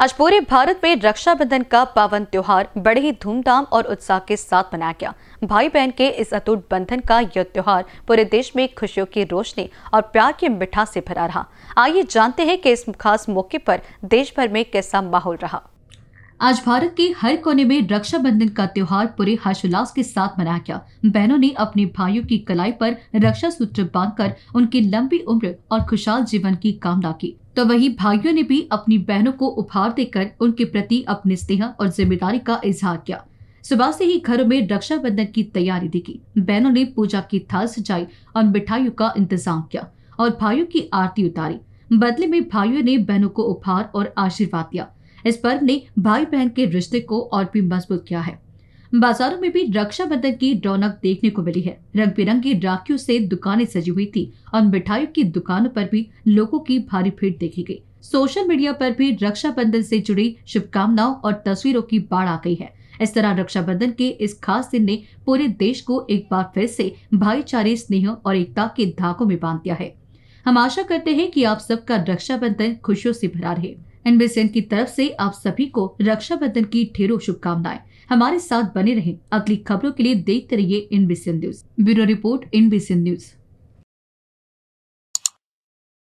आज पूरे भारत में रक्षाबंधन का पावन त्योहार बड़े ही धूमधाम और उत्साह के साथ मनाया गया भाई बहन के इस अतुट बंधन का यह त्योहार पूरे देश में खुशियों की रोशनी और प्यार की मिठास से भरा रहा आइए जानते हैं कि इस खास मौके पर देश भर में कैसा माहौल रहा आज भारत के हर कोने में रक्षाबंधन का त्योहार पूरे हर्षोल्लास के साथ मनाया गया बहनों ने अपने भाइयों की कलाई पर रक्षा सूत्र बांधकर उनकी लंबी उम्र और खुशहाल जीवन की कामना की तो वहीं भाइयों ने भी अपनी बहनों को उपहार देकर उनके प्रति अपने स्नेह और जिम्मेदारी का इजहार किया सुबह से ही घरों में रक्षाबंधन की तैयारी दिखी बहनों ने पूजा की थाल सजाई और मिठाइयों का इंतजाम किया और भाइयों की आरती उतारी बदले में भाइयों ने बहनों को उपहार और आशीर्वाद दिया इस पर्व ने भाई बहन के रिश्ते को और भी मजबूत किया है बाजारों में भी रक्षाबंधन की रौनक देखने को मिली है रंग बिरंगी राखियों से दुकानें सजी हुई थी और मिठाइयों की दुकानों पर भी लोगों की भारी भीड़ देखी गई सोशल मीडिया पर भी रक्षाबंधन से जुड़ी शुभकामनाओं और तस्वीरों की बाढ़ आ गई है इस तरह रक्षाबंधन के इस खास दिन ने पूरे देश को एक बार फिर से भाईचारे स्नेह और एकता के धागों में बांध दिया है हम आशा करते हैं कि आप सबका रक्षाबंधन खुशियों से भरा रहे एनबीसीएन की तरफ से आप सभी को रक्षाबंधन की ढेरों शुभकामनाएं हमारे साथ बने रहें अगली खबरों के लिए देखते रहिए NBCN news bureau report NBCN news